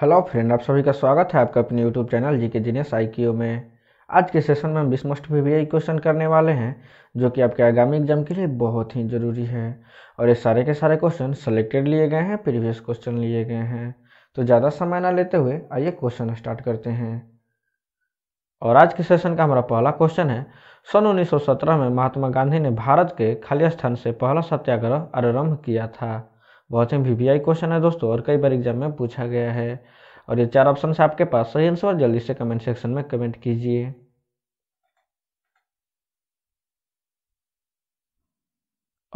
hello friend आप सभी का स्वागत है आपका अपने यूट्यूब चैनल जी के जीनियस आई में आज के सेशन में हम बीस भी वी क्वेश्चन करने वाले हैं जो कि आपके आगामी एग्जाम के लिए बहुत ही ज़रूरी है और ये सारे के सारे क्वेश्चन सेलेक्टेड लिए गए हैं प्रीवियस क्वेश्चन लिए गए हैं तो ज़्यादा समय ना लेते हुए आइए क्वेश्चन स्टार्ट करते हैं और आज के सेशन का हमारा पहला क्वेश्चन है सन उन्नीस में महात्मा गांधी ने भारत के खाली स्थान से पहला सत्याग्रह आरम्भ किया था बहुत ही वी क्वेश्चन है दोस्तों और कई बार एग्जाम में पूछा गया है और ये चार ऑप्शन है आपके पास सही आंसर जल्दी से कमेंट सेक्शन में कमेंट कीजिए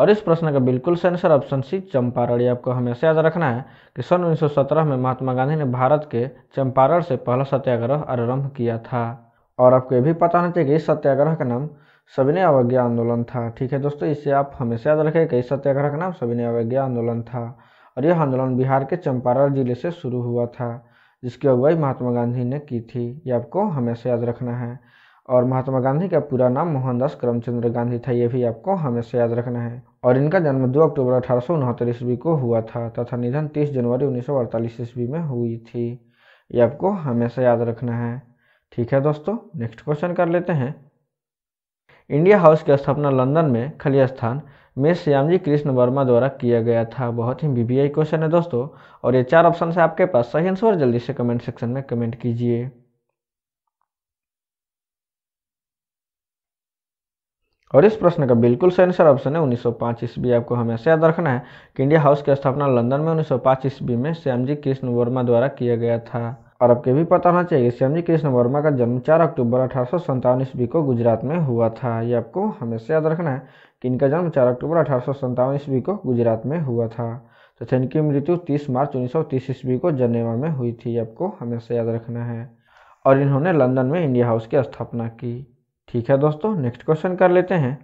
और इस प्रश्न का बिल्कुल सही आंसर ऑप्शन सी चंपारण ये आपको हमेशा याद रखना है कि सन 1917 में महात्मा गांधी ने भारत के चंपारण से पहला सत्याग्रह आरंभ किया था और आपको ये भी पता होना चाहिए कि इस सत्याग्रह का नाम सविनय अवज्ञा आंदोलन था ठीक है दोस्तों इसे आप हमेशा याद रखें कई सत्याग्रह का नाम सविनय अवज्ञा आंदोलन था और यह आंदोलन बिहार के चंपारण जिले से शुरू हुआ था जिसकी अगुवाई महात्मा गांधी ने की थी ये आपको हमेशा याद रखना है और महात्मा गांधी का पूरा नाम मोहनदास करमचंद्र गांधी था ये भी आपको हमेशा याद रखना है और इनका जन्म 2 अक्टूबर अठारह ईस्वी को हुआ था तथा निधन 30 जनवरी 1948 ईस्वी में हुई थी ये आपको हमेशा याद रखना है ठीक है दोस्तों नेक्स्ट क्वेश्चन कर लेते हैं इंडिया हाउस की स्थापना लंदन में खली स्थान में श्यामजी कृष्ण वर्मा द्वारा किया गया था बहुत ही बीबीआई क्वेश्चन है दोस्तों और ये चार ऑप्शन है आपके पास सही आंसर जल्दी से कमेंट सेक्शन में कमेंट कीजिए और इस प्रश्न का बिल्कुल सही आंसर ऑप्शन है 1905 ईस्वी आपको हमेशा याद रखना है कि इंडिया हाउस की स्थापना लंदन में 1905 ईस्वी में श्यामजी कृष्ण वर्मा द्वारा किया गया था और आपके भी पता होना चाहिए श्यामजी कृष्ण वर्मा का जन्म 4 अक्टूबर अठारह ईस्वी को गुजरात में हुआ था ये आपको हमेशा याद रखना है कि इनका जन्म 4 अक्टूबर अठारह ईस्वी को गुजरात में हुआ था तथा तो इनकी मृत्यु 30 मार्च तीस ईस्वी को जनेवा में हुई थी आपको हमेशा याद रखना है और इन्होंने लंदन में इंडिया हाउस की स्थापना की ठीक है दोस्तों नेक्स्ट क्वेश्चन कर लेते हैं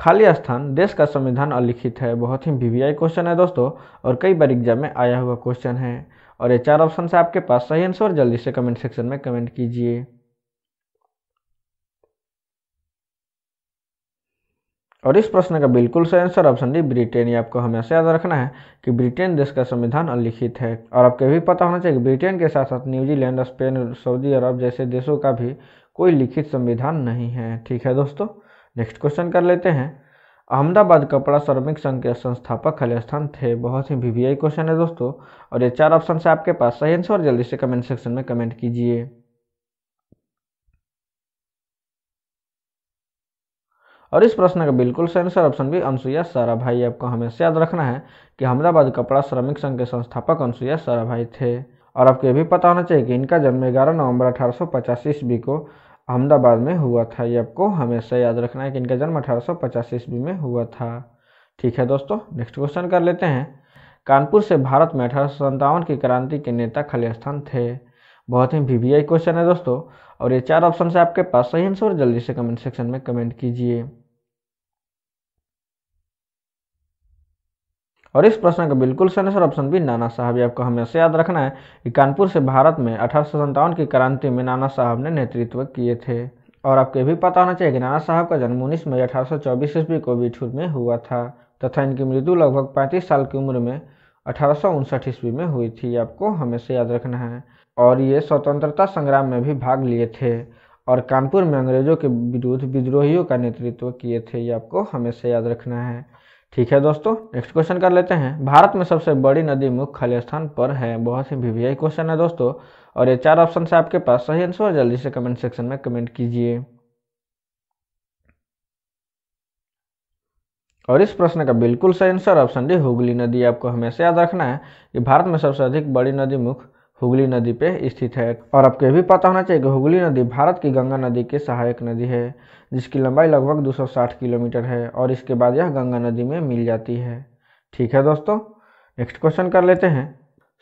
खाली स्थान देश का संविधान अलिखित है बहुत ही वी क्वेश्चन है दोस्तों और कई बार एग्जाम में आया हुआ क्वेश्चन है और ये चार ऑप्शन से आपके पास सही आंसर जल्दी से कमेंट सेक्शन में कमेंट कीजिए और इस प्रश्न का बिल्कुल सही आंसर ऑप्शन डी ब्रिटेन ये आपको हमेशा याद रखना है कि ब्रिटेन देश का संविधान अलिखित है और आपको भी पता होना चाहिए कि ब्रिटेन के साथ साथ न्यूजीलैंड स्पेन सऊदी अरब जैसे देशों का भी कोई लिखित संविधान नहीं है ठीक है दोस्तों नेक्स्ट क्वेश्चन कर लेते हैं अहमदाबाद कपड़ा श्रमिक संघ के संस्थापक खाली स्थान थे बहुत ही वी वी क्वेश्चन है दोस्तों और ये चार ऑप्शन से आपके पास सही आंसर और जल्दी से कमेंट सेक्शन में कमेंट कीजिए और इस प्रश्न का बिल्कुल सही आंसर ऑप्शन भी अनुसुईया सारा भाई आपको हमेशा याद रखना है कि अहमदाबाद कपड़ा श्रमिक संघ के संस्थापक अनुसुईया सारा भाई थे और आपको ये भी पता होना चाहिए कि इनका जन्म ग्यारह नवंबर अठारह सौ ईस्वी को अहमदाबाद में हुआ था ये आपको हमेशा याद रखना है कि इनका जन्म अठारह सौ पचास ईस्वी में हुआ था ठीक है दोस्तों नेक्स्ट क्वेश्चन कर लेते हैं कानपुर से भारत में अठारह सौ सत्तावन की क्रांति के नेता खलिस्थान थे बहुत ही वी क्वेश्चन है दोस्तों और ये चार ऑप्शन से आपके पास सही आंसर जल्दी से कमेंट सेक्शन में कमेंट कीजिए और इस प्रश्न का बिल्कुल सही आंसर ऑप्शन बी नाना साहब ये आपको हमेशा याद रखना है कि कानपुर से भारत में अठारह की क्रांति में नाना साहब ने नेतृत्व किए थे और आपको ये भी पता होना चाहिए कि नाना साहब का जन्म उन्नीस मई अठारह ईस्वी को बिठूर में हुआ था तथा इनकी मृत्यु लगभग पैंतीस साल की उम्र में अठारह ईस्वी में हुई थी आपको हमेशा याद रखना है और ये स्वतंत्रता संग्राम में भी भाग लिए थे और कानपुर में अंग्रेजों के विरुद्ध विद्रोहियों का नेतृत्व किए थे ये आपको हमेशा याद रखना है ठीक है दोस्तों नेक्स्ट क्वेश्चन कर लेते हैं भारत में सबसे बड़ी नदी मुख्य खाली स्थान पर है बहुत ही वीवीआई क्वेश्चन है दोस्तों और ये चार ऑप्शन है आपके पास सही आंसर जल्दी से कमेंट सेक्शन में कमेंट कीजिए और इस प्रश्न का बिल्कुल सही आंसर ऑप्शन डी हुगली नदी आपको हमेशा याद रखना है कि भारत में सबसे अधिक बड़ी नदी मुख्य हुगली नदी पे स्थित है और आपको यह भी पता होना चाहिए कि हुगली नदी भारत की गंगा नदी की सहायक नदी है जिसकी लंबाई लगभग 260 किलोमीटर है और इसके बाद यह गंगा नदी में मिल जाती है ठीक है दोस्तों नेक्स्ट क्वेश्चन कर लेते हैं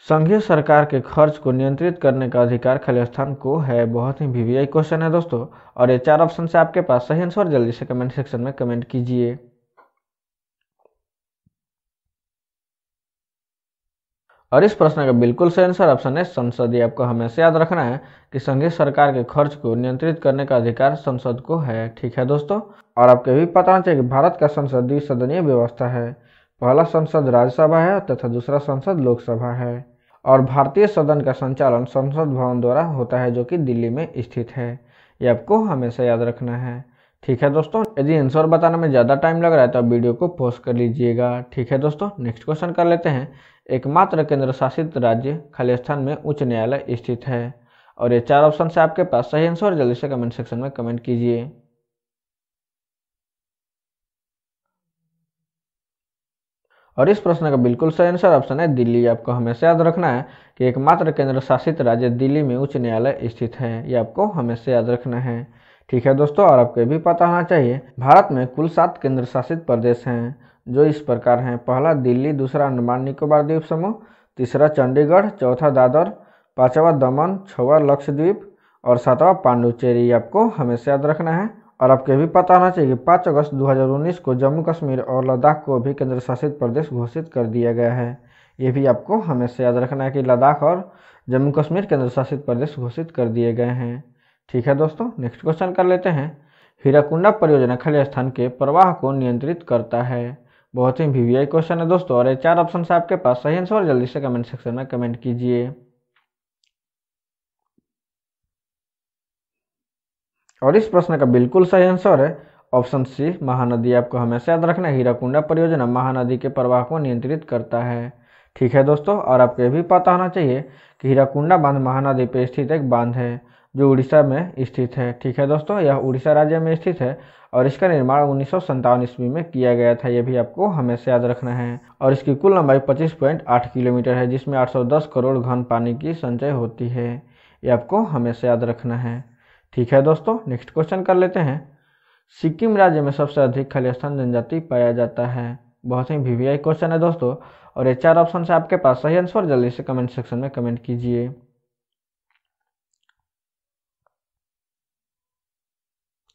संघीय सरकार के खर्च को नियंत्रित करने का अधिकार खालिस्तान को है बहुत ही वी क्वेश्चन है दोस्तों और ये चार ऑप्शन से आपके पास सही आंसर जल्दी से कमेंट सेक्शन में कमेंट कीजिए और इस प्रश्न का बिल्कुल सही आंसर ऑप्शन है संसद ये आपको हमेशा याद रखना है कि संघीय सरकार के खर्च को नियंत्रित करने का अधिकार संसद को है ठीक है दोस्तों और आपको भी पता होना चाहिए कि भारत का संसद सदनीय व्यवस्था है पहला संसद राज्यसभा है तथा दूसरा संसद लोकसभा है और भारतीय सदन का संचालन संसद भवन द्वारा होता है जो कि दिल्ली में स्थित है ये आपको हमेशा याद रखना है ठीक है दोस्तों यदि आंसर बताने में ज़्यादा टाइम लग रहा है तो वीडियो को पोस्ट कर लीजिएगा ठीक है दोस्तों नेक्स्ट क्वेश्चन कर लेते हैं एकमात्र केंद्र शासित राज्य खालिस्तान में उच्च न्यायालय स्थित है और ये चार ऑप्शन से आपके पास सही आंसर जल्दी से कमेंट सेक्शन में कमेंट कीजिए और इस प्रश्न का बिल्कुल सही आंसर ऑप्शन है दिल्ली आपको हमेशा याद रखना है कि एकमात्र केंद्र शासित राज्य दिल्ली में उच्च न्यायालय स्थित है ये आपको हमेशा याद रखना है ठीक है दोस्तों और आपको भी पता होना चाहिए भारत में कुल सात केंद्र शासित प्रदेश हैं जो इस प्रकार हैं पहला दिल्ली दूसरा अंडमान निकोबार द्वीप समूह तीसरा चंडीगढ़ चौथा दादर पांचवा दमन छवा लक्षद्वीप और सातवां पांडुचेरी आपको हमेशा याद रखना है और आपको भी पता होना चाहिए कि पाँच अगस्त 2019 को जम्मू कश्मीर और लद्दाख को भी केंद्र शासित प्रदेश घोषित कर दिया गया है ये भी आपको हमेशा याद रखना है कि लद्दाख और जम्मू कश्मीर केंद्र शासित प्रदेश घोषित कर दिए गए हैं ठीक है दोस्तों नेक्स्ट क्वेश्चन कर लेते हैं हीराकुंडा परियोजना खाली स्थान के प्रवाह को नियंत्रित करता है बहुत ही वी क्वेश्चन है दोस्तों और ये चार ऑप्शन है आपके पास सही आंसर जल्दी से कमेंट सेक्शन में कमेंट कीजिए और इस प्रश्न का बिल्कुल सही आंसर है ऑप्शन सी महानदी आपको हमेशा याद रखना हीराकुंडा परियोजना महानदी के प्रवाह को नियंत्रित करता है ठीक है दोस्तों और आपको यह भी पता होना चाहिए कि हीराकुंडा बांध महानदी पर स्थित एक बांध है जो उड़ीसा में स्थित है ठीक है दोस्तों यह उड़ीसा राज्य में स्थित है और इसका निर्माण उन्नीस सौ ईस्वी में किया गया था यह भी आपको हमेशा याद रखना है और इसकी कुल लंबाई 25.8 किलोमीटर है जिसमें 810 करोड़ घन पानी की संचय होती है ये आपको हमेशा याद रखना है ठीक है दोस्तों नेक्स्ट क्वेश्चन कर लेते हैं सिक्किम राज्य में सबसे अधिक खलिस्तान जनजाति पाया जाता है बहुत ही वी क्वेश्चन है दोस्तों और ये चार ऑप्शन से आपके पास सही आंसर जल्दी से कमेंट सेक्शन में कमेंट कीजिए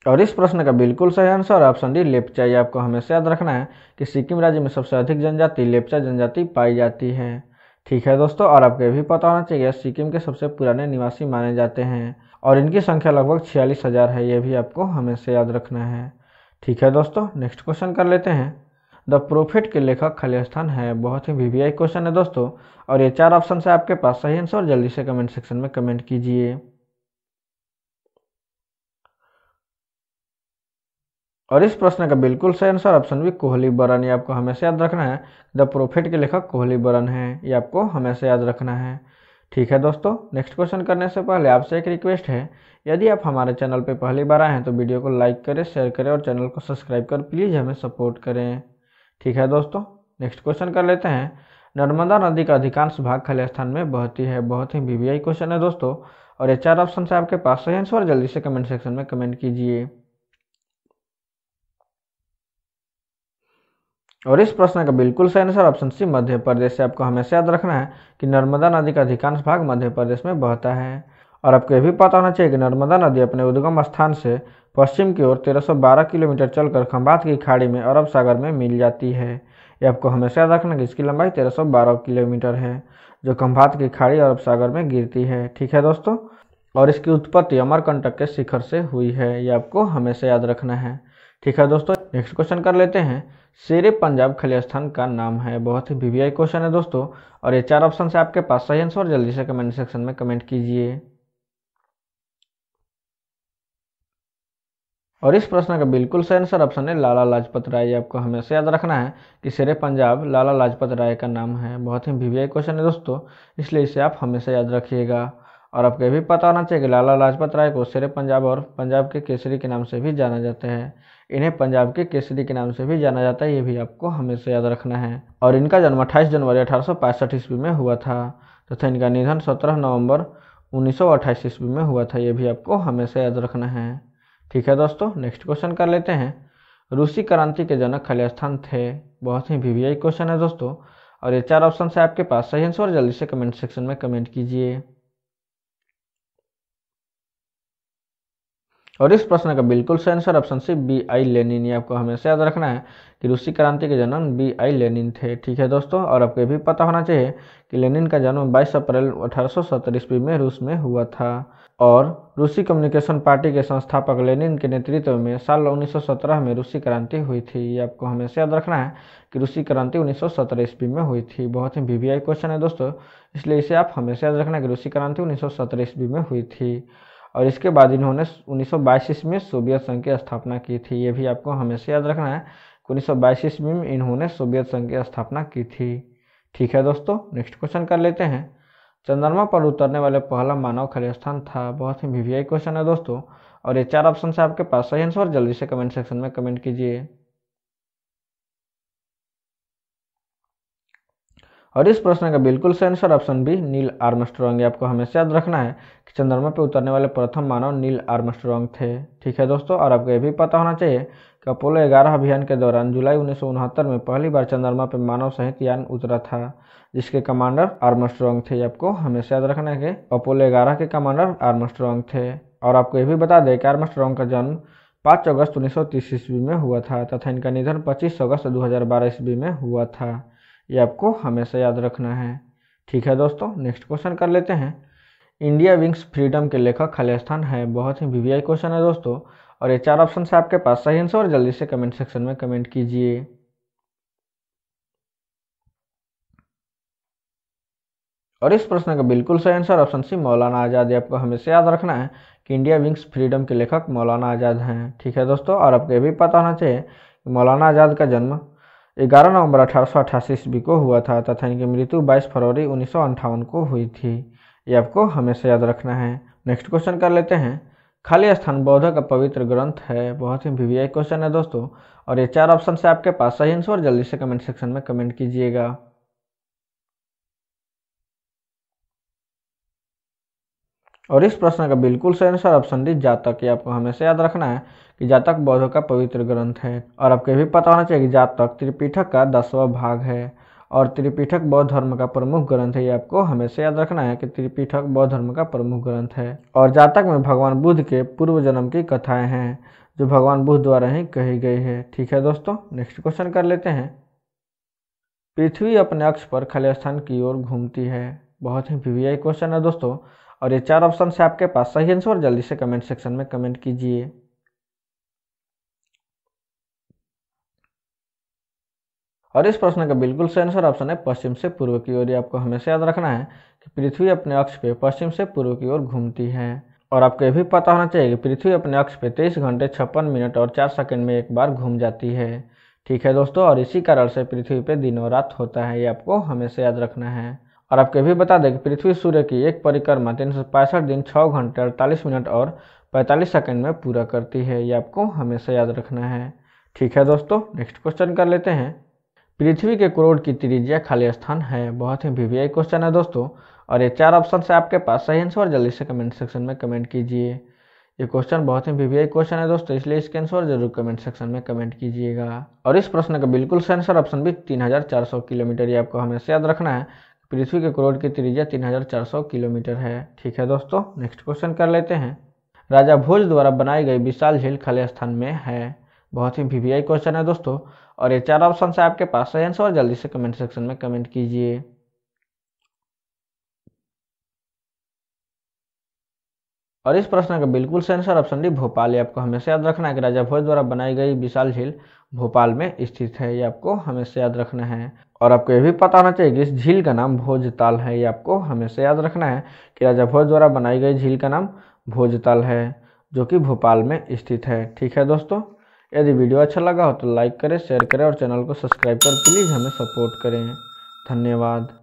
और इस प्रश्न का बिल्कुल सही आंसर ऑप्शन डी लेपचा ये आपको हमेशा याद रखना है कि सिक्किम राज्य में सबसे अधिक जनजाति लेपचा जनजाति पाई जाती है ठीक है दोस्तों और आपको भी पता होना चाहिए सिक्किम के सबसे पुराने निवासी माने जाते हैं और इनकी संख्या लगभग छियालीस हज़ार है ये भी आपको हमेशा याद रखना है ठीक है दोस्तों नेक्स्ट क्वेश्चन कर लेते हैं द प्रोफिट के लेखक खलिस्थान है बहुत ही वी क्वेश्चन है दोस्तों और ये चार ऑप्शन से आपके पास सही आंसर जल्दी से कमेंट सेक्शन में कमेंट कीजिए और इस प्रश्न का बिल्कुल सही आंसर ऑप्शन बी कोहली बरन ये आपको हमेशा याद रखना है द प्रोफेट के लेखक कोहली बरन है ये आपको हमेशा याद रखना है ठीक है दोस्तों नेक्स्ट क्वेश्चन करने से पहले आपसे एक रिक्वेस्ट है यदि आप हमारे चैनल पर पहली बार आए हैं तो वीडियो को लाइक करें शेयर करें और चैनल को सब्सक्राइब कर प्लीज़ हमें सपोर्ट करें ठीक है दोस्तों नेक्स्ट क्वेश्चन कर लेते हैं नर्मदा नदी का अधिकांश भाग खाली स्थान में बहती है बहुत ही वीवीआई क्वेश्चन है दोस्तों और ये चार ऑप्शन से आपके पास सही तो आंसर जल्दी से कमेंट सेक्शन में कमेंट कीजिए और इस प्रश्न का बिल्कुल सही आंसर ऑप्शन सी मध्य प्रदेश से आपको हमेशा याद रखना है कि नर्मदा नदी का अधिकांश भाग मध्य प्रदेश में बहता है और आपको यह भी पता होना चाहिए कि नर्मदा नदी अपने उद्गम स्थान से पश्चिम की ओर 1312 किलोमीटर चलकर खंभात की खाड़ी में अरब सागर में मिल जाती है ये आपको हमेशा याद रखना कि इसकी लंबाई 1312 किलोमीटर है जो खंभात की खाड़ी अरब सागर में गिरती है ठीक है दोस्तों और इसकी उत्पत्ति अमरकंटक के शिखर से हुई है ये आपको हमेशा याद रखना है ठीक है दोस्तों नेक्स्ट क्वेश्चन कर लेते हैं शेर पंजाब खलिस्तान का नाम है बहुत ही वीवीआई क्वेश्चन है दोस्तों और ये चार ऑप्शन है आपके पास सही आंसर जल्दी से कमेंट सेक्शन में कमेंट कीजिए और इस प्रश्न का बिल्कुल सही आंसर ऑप्शन है लाला लाजपत राय आपको हमेशा याद रखना है कि शेर पंजाब लाला लाजपत राय का नाम है बहुत ही वीवीआई क्वेश्चन है दोस्तों इसलिए इसे आप हमेशा याद रखिएगा और आपको भी पता होना चाहिए कि लाला लाजपत राय को शेर पंजाब और पंजाब के केसरी के नाम से भी जाना जाता है इन्हें पंजाब के केसरी के नाम से भी जाना जाता है ये भी आपको हमेशा याद रखना है और इनका जन्म अट्ठाईस जनवरी अठारह ईस्वी में हुआ था तथा तो इनका निधन सत्रह नवम्बर उन्नीस ईस्वी में हुआ था ये भी आपको हमेशा याद रखना है ठीक है दोस्तों नेक्स्ट क्वेश्चन कर लेते हैं रूसी क्रांति के जनक स्थान थे बहुत ही वी क्वेश्चन है दोस्तों और ये चार ऑप्शन से आपके पास सही आंसर जल्दी से कमेंट सेक्शन में कमेंट कीजिए और इस प्रश्न का बिल्कुल सही answer option C V I Lenin ये आपको हमेशा याद रखना है कि रूसी क्रांति के जन्म बी आई लेनिन थे ठीक है दोस्तों और आपको भी पता होना चाहिए कि लेनिन का जन्म 22 अप्रैल अठारह ईस्वी में रूस में हुआ था और रूसी कम्युनिकेशन पार्टी के संस्थापक लेनिन के नेतृत्व में साल 1917 में रूसी क्रांति हुई थी ये आपको हमेशा याद रखना है कि रूसी क्रांति 1917 ईस्वी में हुई थी बहुत ही वीवीआई क्वेश्चन है दोस्तों इसलिए इसे आप हमेशा याद रखना कि रूसी क्रांति 1917 ईस्वी में हुई थी और इसके बाद इन्होंने उन्नीस ईस्वी में सोवियत संघ की स्थापना की थी ये भी आपको हमेशा याद रखना है उन्नीस सौ ईस्वी में इन्होंने सोवियत संघ की स्थापना की थी ठीक है दोस्तों नेक्स्ट क्वेश्चन कर लेते हैं चंद्रमा पर उतरने वाले पहला मानव खड़े स्थान था बहुत ही वीवीआई क्वेश्चन है दोस्तों और ये चार ऑप्शन से आपके पास सही आंसर जल्दी से कमेंट सेक्शन में कमेंट कीजिए और इस प्रश्न का बिल्कुल सही answer option B Neil Armstrong आपको हमेशा याद रखना है कि चंद्रमा पर उतरने वाले प्रथम मानव नील आर्मस्ट्रॉन्ग थे ठीक है दोस्तों और आपको ये भी पता होना चाहिए कि अपोलो ग्यारह अभियान के दौरान जुलाई उन्नीस में पहली बार चंद्रमा पर मानव सहित यान उतरा था जिसके कमांडर आर्मस्ट्रॉन्ग थे आपको हमेशा याद रखना है कि अपोलो ग्यारह के कमांडर आर्मस्ट्रॉन्ग थे और आपको ये भी बता दें कि आर्मस्ट्रॉन्ग का जन्म पाँच अगस्त उन्नीस ईस्वी में हुआ था तथा इनका निधन पच्चीस अगस्त बारह ईस्वी में हुआ था ये आपको हमेशा याद रखना है ठीक है दोस्तों नेक्स्ट क्वेश्चन कर लेते हैं इंडिया विंग्स फ्रीडम के लेखक खालिस्तान है बहुत ही वीवीआई क्वेश्चन है दोस्तों और ये चार ऑप्शन है आपके पास सही आंसर और जल्दी से कमेंट सेक्शन में कमेंट कीजिए और इस प्रश्न का बिल्कुल सही आंसर ऑप्शन सी मौलाना आज़ाद आपको हमेशा याद रखना है कि इंडिया विंग्स फ्रीडम के लेखक मौलाना आज़ाद हैं ठीक है दोस्तों और आपको ये भी पता होना चाहिए मौलाना आज़ाद का जन्म ग्यारह नवंबर अठारह ईस्वी को हुआ था तथा इनकी मृत्यु 22 फरवरी उन्नीस को हुई थी ये आपको हमेशा याद रखना है नेक्स्ट क्वेश्चन कर लेते हैं खाली स्थान बौद्ध का पवित्र ग्रंथ है बहुत ही वीवीआई क्वेश्चन है दोस्तों और ये चार ऑप्शन से आपके पास सही आंसर जल्दी से कमेंट सेक्शन में कमेंट कीजिएगा और इस प्रश्न का बिल्कुल सही आंसर ऑप्शन डी जातक ये आपको हमेशा याद रखना है कि जातक बौद्ध का पवित्र ग्रंथ है और आपको भी पता होना चाहिए कि जातक त्रिपीठक का दसवा भाग है और त्रिपीठक बौद्ध धर्म का प्रमुख ग्रंथ है ये आपको हमेशा याद रखना है कि त्रिपीठक बौद्ध धर्म का प्रमुख ग्रंथ है और जातक में भगवान बुद्ध के पूर्व जन्म की कथाएं हैं जो भगवान बुद्ध द्वारा ही कही गई है ठीक है दोस्तों नेक्स्ट क्वेश्चन कर लेते हैं पृथ्वी अपने अक्ष पर खाली स्थान की ओर घूमती है बहुत ही वीवीआई क्वेश्चन है दोस्तों और ये चार ऑप्शन है आपके पास सही आंसर जल्दी से कमेंट सेक्शन में कमेंट कीजिए और इस प्रश्न का बिल्कुल सही आंसर ऑप्शन है पश्चिम से पूर्व की ओर ये आपको हमेशा याद रखना है कि पृथ्वी अपने अक्ष पे पश्चिम से पूर्व की ओर घूमती है और आपको यह भी पता होना चाहिए कि पृथ्वी अपने अक्ष पे तेईस घंटे छप्पन मिनट और चार सेकंड में एक बार घूम जाती है ठीक है दोस्तों और इसी कारण से पृथ्वी पे दिन और रात होता है ये आपको हमेशा याद रखना है और आपको भी बता दें कि पृथ्वी सूर्य की एक परिक्रमा तीन सौ पैंसठ दिन छः घंटे अड़तालीस मिनट और पैंतालीस सेकंड में पूरा करती है ये आपको हमेशा याद रखना है ठीक है दोस्तों नेक्स्ट क्वेश्चन कर लेते हैं पृथ्वी के करोड़ की त्रिज्या खाली स्थान है बहुत ही वीवीआई क्वेश्चन है दोस्तों और ये चार ऑप्शन है आपके पास सही आंसर जल्दी से कमेंट सेक्शन में कमेंट कीजिए ये क्वेश्चन बहुत ही वीवीआई क्वेश्चन है दोस्तों इसलिए इसके आंसर जरूर कमेंट सेक्शन में कमेंट कीजिएगा और इस प्रश्न का बिल्कुल सही आंसर ऑप्शन भी 3400 किलोमीटर ये आपको हमेशा याद रखना है पृथ्वी के करोड़ की त्रिज्या 3400 किलोमीटर है ठीक है दोस्तों नेक्स्ट क्वेश्चन कर लेते हैं राजा भोज द्वारा बनाई गई विशाल झील खले स्थान में है बहुत ही वी क्वेश्चन है दोस्तों और ये चार ऑप्शन है आपके पास सही आंसर जल्दी से कमेंट सेक्शन में कमेंट कीजिए और इस प्रश्न का बिल्कुल सही आंसर ऑप्शन डी भोपाल ये आपको हमेशा याद रखना है कि राजा भोज द्वारा बनाई गई विशाल झील भोपाल में स्थित है ये आपको हमेशा याद रखना है और आपको यह भी पता होना चाहिए कि इस झील का नाम भोजताल है ये आपको हमेशा याद रखना है कि राजा भोज द्वारा बनाई गई झील का नाम भोजताल है जो कि भोपाल में स्थित है ठीक है दोस्तों यदि वीडियो अच्छा लगा हो तो लाइक करें शेयर करें और चैनल को सब्सक्राइब कर प्लीज़ हमें सपोर्ट करें धन्यवाद